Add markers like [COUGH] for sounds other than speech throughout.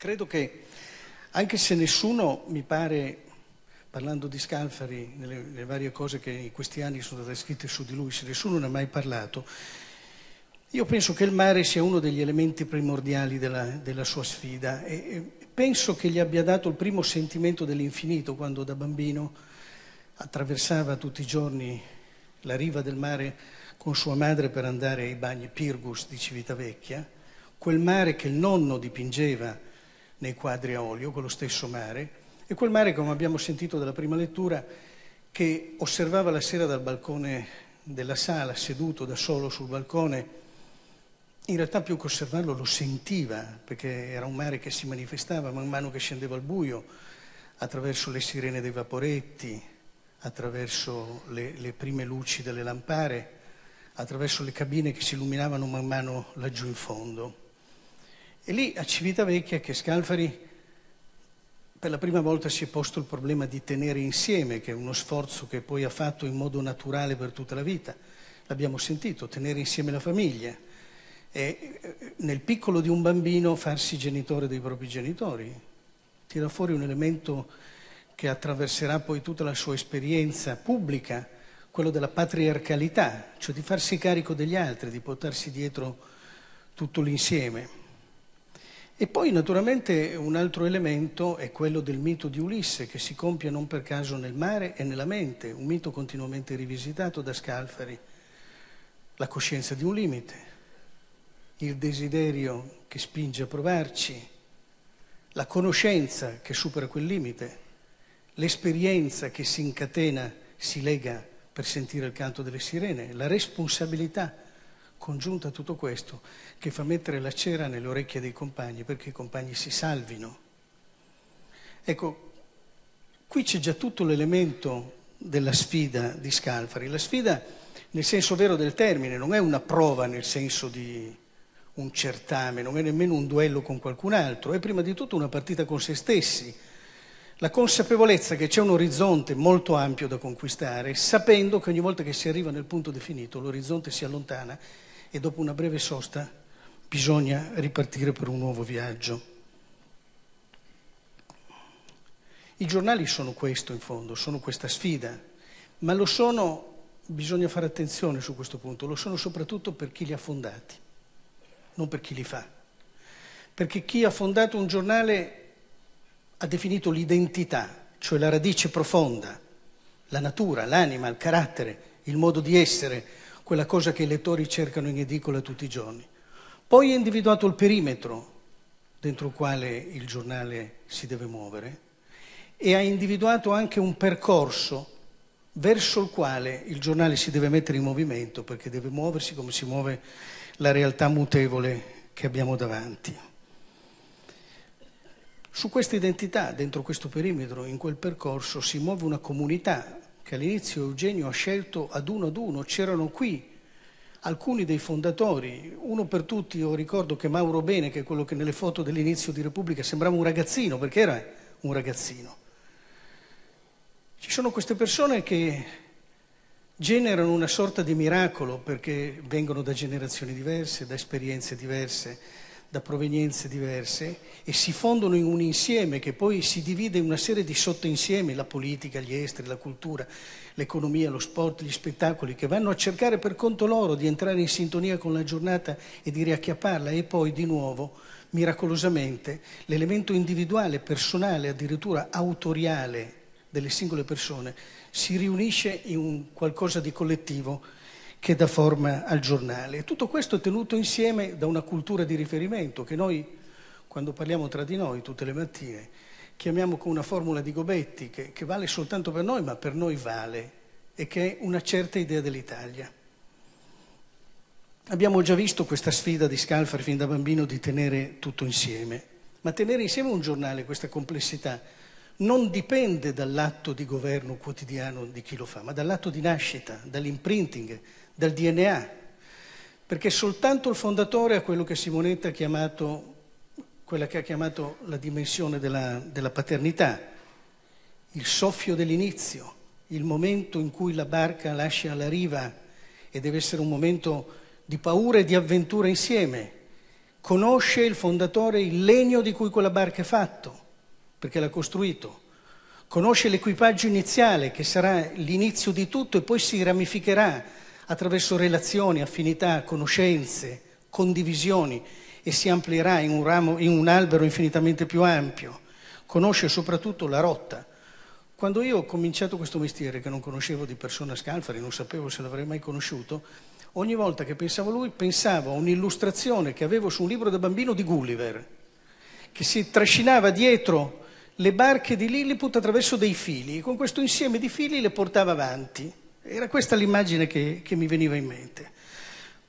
Credo che, anche se nessuno mi pare, parlando di Scalfari, nelle, nelle varie cose che in questi anni sono state scritte su di lui, se nessuno ne ha mai parlato, io penso che il mare sia uno degli elementi primordiali della, della sua sfida e, e penso che gli abbia dato il primo sentimento dell'infinito quando da bambino attraversava tutti i giorni la riva del mare con sua madre per andare ai bagni Pirgus di Civitavecchia, quel mare che il nonno dipingeva nei quadri a olio, quello stesso mare, e quel mare, come abbiamo sentito dalla prima lettura, che osservava la sera dal balcone della sala, seduto da solo sul balcone, in realtà più che osservarlo lo sentiva, perché era un mare che si manifestava man mano che scendeva al buio, attraverso le sirene dei vaporetti, attraverso le, le prime luci delle lampare, attraverso le cabine che si illuminavano man mano laggiù in fondo. E lì a Civitavecchia che Scalfari per la prima volta si è posto il problema di tenere insieme, che è uno sforzo che poi ha fatto in modo naturale per tutta la vita. L'abbiamo sentito, tenere insieme la famiglia. E eh, nel piccolo di un bambino farsi genitore dei propri genitori. Tira fuori un elemento che attraverserà poi tutta la sua esperienza pubblica, quello della patriarcalità, cioè di farsi carico degli altri, di portarsi dietro tutto l'insieme. E poi naturalmente un altro elemento è quello del mito di Ulisse che si compie non per caso nel mare e nella mente, un mito continuamente rivisitato da Scalfari, la coscienza di un limite, il desiderio che spinge a provarci, la conoscenza che supera quel limite, l'esperienza che si incatena, si lega per sentire il canto delle sirene, la responsabilità congiunta a tutto questo, che fa mettere la cera nelle orecchie dei compagni perché i compagni si salvino. Ecco, qui c'è già tutto l'elemento della sfida di Scalfari. La sfida nel senso vero del termine non è una prova nel senso di un certame, non è nemmeno un duello con qualcun altro, è prima di tutto una partita con se stessi, la consapevolezza che c'è un orizzonte molto ampio da conquistare, sapendo che ogni volta che si arriva nel punto definito l'orizzonte si allontana e dopo una breve sosta bisogna ripartire per un nuovo viaggio. I giornali sono questo in fondo, sono questa sfida, ma lo sono, bisogna fare attenzione su questo punto, lo sono soprattutto per chi li ha fondati, non per chi li fa. Perché chi ha fondato un giornale ha definito l'identità, cioè la radice profonda, la natura, l'anima, il carattere, il modo di essere, quella cosa che i lettori cercano in edicola tutti i giorni. Poi ha individuato il perimetro dentro il quale il giornale si deve muovere e ha individuato anche un percorso verso il quale il giornale si deve mettere in movimento perché deve muoversi come si muove la realtà mutevole che abbiamo davanti. Su questa identità, dentro questo perimetro, in quel percorso, si muove una comunità che all'inizio Eugenio ha scelto ad uno ad uno, c'erano qui alcuni dei fondatori, uno per tutti, io ricordo che Mauro Bene, che è quello che nelle foto dell'inizio di Repubblica sembrava un ragazzino, perché era un ragazzino. Ci sono queste persone che generano una sorta di miracolo perché vengono da generazioni diverse, da esperienze diverse da provenienze diverse e si fondono in un insieme che poi si divide in una serie di sottoinsiemi, la politica, gli esteri, la cultura, l'economia, lo sport, gli spettacoli, che vanno a cercare per conto loro di entrare in sintonia con la giornata e di riacchiapparla e poi di nuovo, miracolosamente, l'elemento individuale, personale, addirittura autoriale delle singole persone si riunisce in un qualcosa di collettivo che dà forma al giornale. tutto questo è tenuto insieme da una cultura di riferimento che noi, quando parliamo tra di noi tutte le mattine, chiamiamo con una formula di Gobetti che, che vale soltanto per noi, ma per noi vale e che è una certa idea dell'Italia. Abbiamo già visto questa sfida di Scalfari fin da bambino di tenere tutto insieme, ma tenere insieme un giornale, questa complessità, non dipende dall'atto di governo quotidiano di chi lo fa, ma dall'atto di nascita, dall'imprinting, dal DNA, perché soltanto il fondatore ha quello che Simonetta ha chiamato, quella che ha chiamato la dimensione della, della paternità, il soffio dell'inizio, il momento in cui la barca lascia la riva e deve essere un momento di paura e di avventura insieme. Conosce il fondatore il legno di cui quella barca è fatto, perché l'ha costruito. Conosce l'equipaggio iniziale, che sarà l'inizio di tutto e poi si ramificherà attraverso relazioni, affinità, conoscenze, condivisioni e si amplierà in un, ramo, in un albero infinitamente più ampio. Conosce soprattutto la rotta. Quando io ho cominciato questo mestiere, che non conoscevo di persona Scalfari, non sapevo se l'avrei mai conosciuto, ogni volta che pensavo a lui pensavo a un'illustrazione che avevo su un libro da bambino di Gulliver, che si trascinava dietro le barche di Lilliput attraverso dei fili e con questo insieme di fili le portava avanti. Era questa l'immagine che, che mi veniva in mente.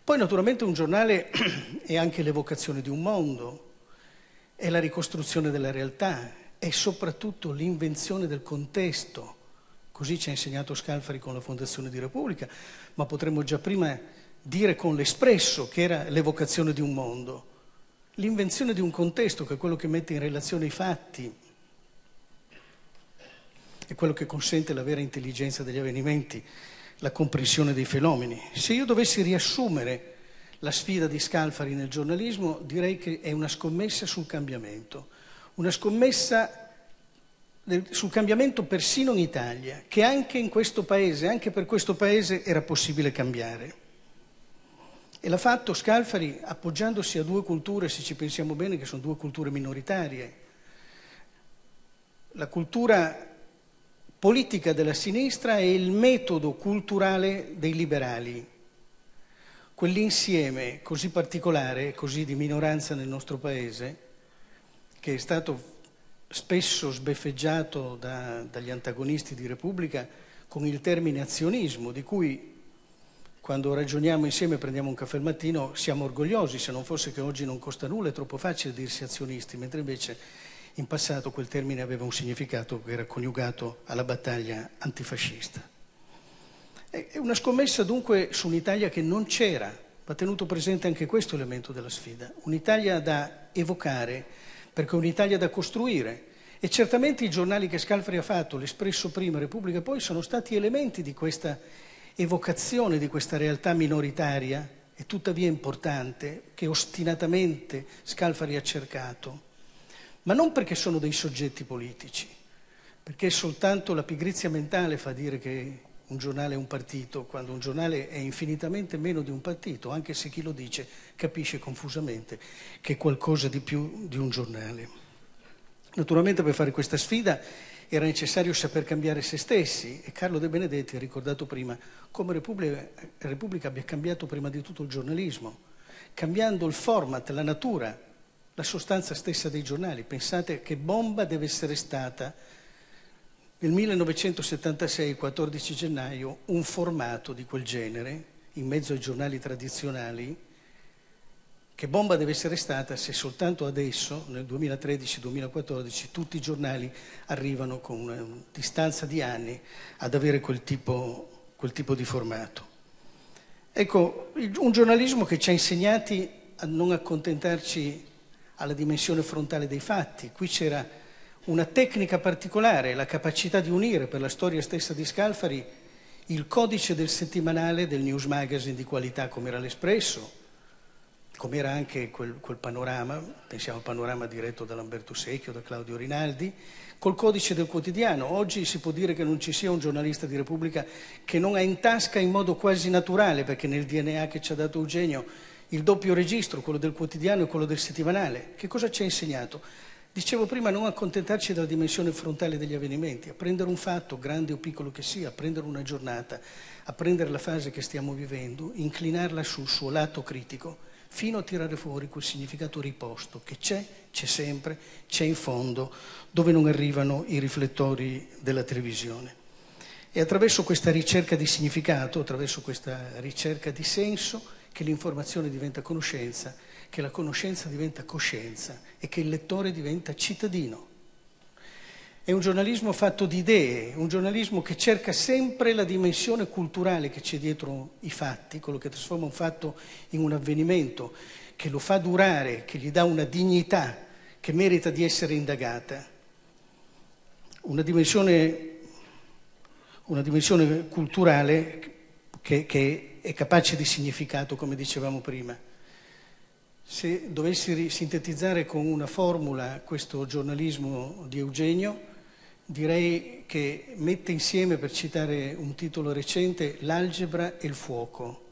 Poi naturalmente un giornale [CLEARS THROAT] è anche l'evocazione di un mondo, è la ricostruzione della realtà, è soprattutto l'invenzione del contesto. Così ci ha insegnato Scalfari con la Fondazione di Repubblica, ma potremmo già prima dire con l'espresso che era l'evocazione di un mondo. L'invenzione di un contesto che è quello che mette in relazione i fatti, è quello che consente la vera intelligenza degli avvenimenti, la comprensione dei fenomeni. Se io dovessi riassumere la sfida di Scalfari nel giornalismo, direi che è una scommessa sul cambiamento, una scommessa sul cambiamento persino in Italia, che anche in questo paese, anche per questo paese era possibile cambiare. E l'ha fatto Scalfari appoggiandosi a due culture, se ci pensiamo bene, che sono due culture minoritarie. La cultura politica della sinistra e il metodo culturale dei liberali. Quell'insieme così particolare, così di minoranza nel nostro paese, che è stato spesso sbeffeggiato da, dagli antagonisti di Repubblica con il termine azionismo, di cui quando ragioniamo insieme e prendiamo un caffè al mattino siamo orgogliosi, se non fosse che oggi non costa nulla, è troppo facile dirsi azionisti, mentre invece in passato quel termine aveva un significato che era coniugato alla battaglia antifascista. È una scommessa dunque su un'Italia che non c'era, va tenuto presente anche questo elemento della sfida, un'Italia da evocare perché è un'Italia da costruire e certamente i giornali che Scalfari ha fatto, l'Espresso prima, Repubblica poi, sono stati elementi di questa evocazione di questa realtà minoritaria e tuttavia importante che ostinatamente Scalfari ha cercato ma non perché sono dei soggetti politici, perché soltanto la pigrizia mentale fa dire che un giornale è un partito, quando un giornale è infinitamente meno di un partito, anche se chi lo dice capisce confusamente che è qualcosa di più di un giornale. Naturalmente per fare questa sfida era necessario saper cambiare se stessi e Carlo De Benedetti ha ricordato prima come Repubblica, Repubblica abbia cambiato prima di tutto il giornalismo, cambiando il format, la natura la sostanza stessa dei giornali. Pensate che bomba deve essere stata nel 1976, 14 gennaio, un formato di quel genere, in mezzo ai giornali tradizionali, che bomba deve essere stata se soltanto adesso, nel 2013-2014, tutti i giornali arrivano con una distanza di anni ad avere quel tipo, quel tipo di formato. Ecco, un giornalismo che ci ha insegnati a non accontentarci alla dimensione frontale dei fatti. Qui c'era una tecnica particolare, la capacità di unire per la storia stessa di Scalfari il codice del settimanale del news magazine di qualità come era l'Espresso, come era anche quel, quel, panorama, pensiamo al panorama diretto da Lamberto Secchio, da Claudio Rinaldi, col codice del quotidiano. Oggi si può dire che non ci sia un giornalista di Repubblica che non ha in tasca in modo quasi naturale, perché nel DNA che ci ha dato Eugenio il doppio registro, quello del quotidiano e quello del settimanale, che cosa ci ha insegnato? Dicevo prima non accontentarci della dimensione frontale degli avvenimenti, a prendere un fatto, grande o piccolo che sia, a prendere una giornata, a prendere la fase che stiamo vivendo, inclinarla sul suo lato critico, fino a tirare fuori quel significato riposto che c'è, c'è sempre, c'è in fondo, dove non arrivano i riflettori della televisione. E attraverso questa ricerca di significato, attraverso questa ricerca di senso, che l'informazione diventa conoscenza, che la conoscenza diventa coscienza e che il lettore diventa cittadino. È un giornalismo fatto di idee, un giornalismo che cerca sempre la dimensione culturale che c'è dietro i fatti, quello che trasforma un fatto in un avvenimento, che lo fa durare, che gli dà una dignità che merita di essere indagata. Una dimensione, una dimensione culturale che, che è capace di significato, come dicevamo prima. Se dovessi sintetizzare con una formula questo giornalismo di Eugenio, direi che mette insieme, per citare un titolo recente, l'algebra e il fuoco.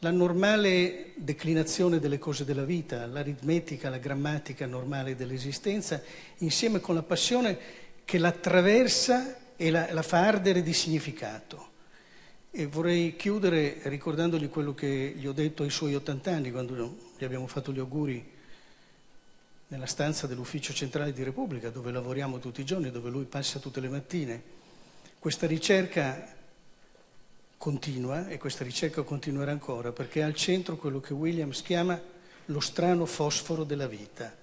La normale declinazione delle cose della vita, l'aritmetica, la grammatica normale dell'esistenza, insieme con la passione che l'attraversa e la, la fa ardere di significato. E vorrei chiudere ricordandogli quello che gli ho detto ai suoi 80 anni, quando gli abbiamo fatto gli auguri nella stanza dell'ufficio centrale di Repubblica, dove lavoriamo tutti i giorni, dove lui passa tutte le mattine. Questa ricerca continua e questa ricerca continuerà ancora perché è al centro quello che Williams chiama lo strano fosforo della vita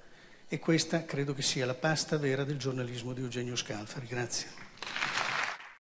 e questa credo che sia la pasta vera del giornalismo di Eugenio Scalfari. Grazie.